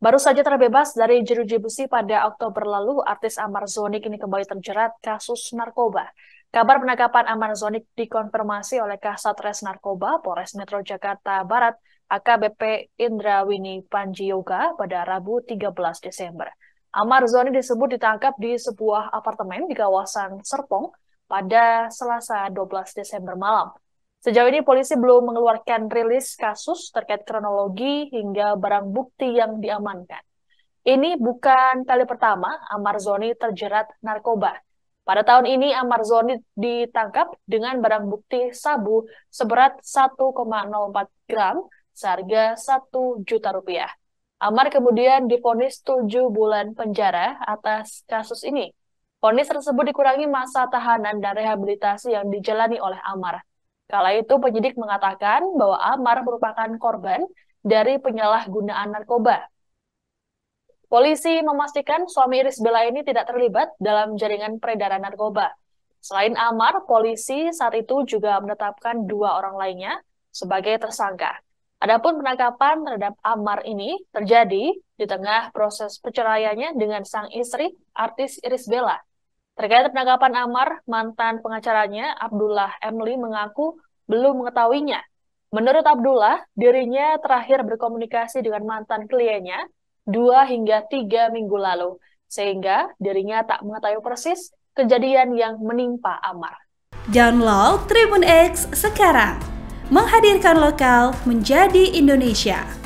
Baru saja terbebas dari jeruji besi pada Oktober lalu, artis Amar Zonik ini kembali terjerat kasus narkoba. Kabar penangkapan Amar Zonik dikonfirmasi oleh Kasatres Narkoba Polres Metro Jakarta Barat AKBP Indrawini Panjiyoga pada Rabu 13 Desember. Amar Zonik disebut ditangkap di sebuah apartemen di kawasan Serpong pada Selasa 12 Desember malam. Sejauh ini polisi belum mengeluarkan rilis kasus terkait kronologi hingga barang bukti yang diamankan. Ini bukan kali pertama Amar Zoni terjerat narkoba. Pada tahun ini Amar Zoni ditangkap dengan barang bukti sabu seberat 1,04 gram seharga 1 juta rupiah. Amar kemudian difonis 7 bulan penjara atas kasus ini. Fonis tersebut dikurangi masa tahanan dan rehabilitasi yang dijalani oleh Amar. Kala itu penyidik mengatakan bahwa Amar merupakan korban dari penyalahgunaan narkoba. Polisi memastikan suami Iris Bella ini tidak terlibat dalam jaringan peredaran narkoba. Selain Amar, polisi saat itu juga menetapkan dua orang lainnya sebagai tersangka. Adapun penangkapan terhadap Amar ini terjadi di tengah proses perceraiannya dengan sang istri, artis Iris Bella. Terkait penangkapan Amar, mantan pengacaranya Abdullah Emli mengaku belum mengetahuinya. Menurut Abdullah, dirinya terakhir berkomunikasi dengan mantan kliennya dua hingga tiga minggu lalu, sehingga dirinya tak mengetahui persis kejadian yang menimpa Amar. Download Tribun X sekarang, menghadirkan lokal menjadi Indonesia.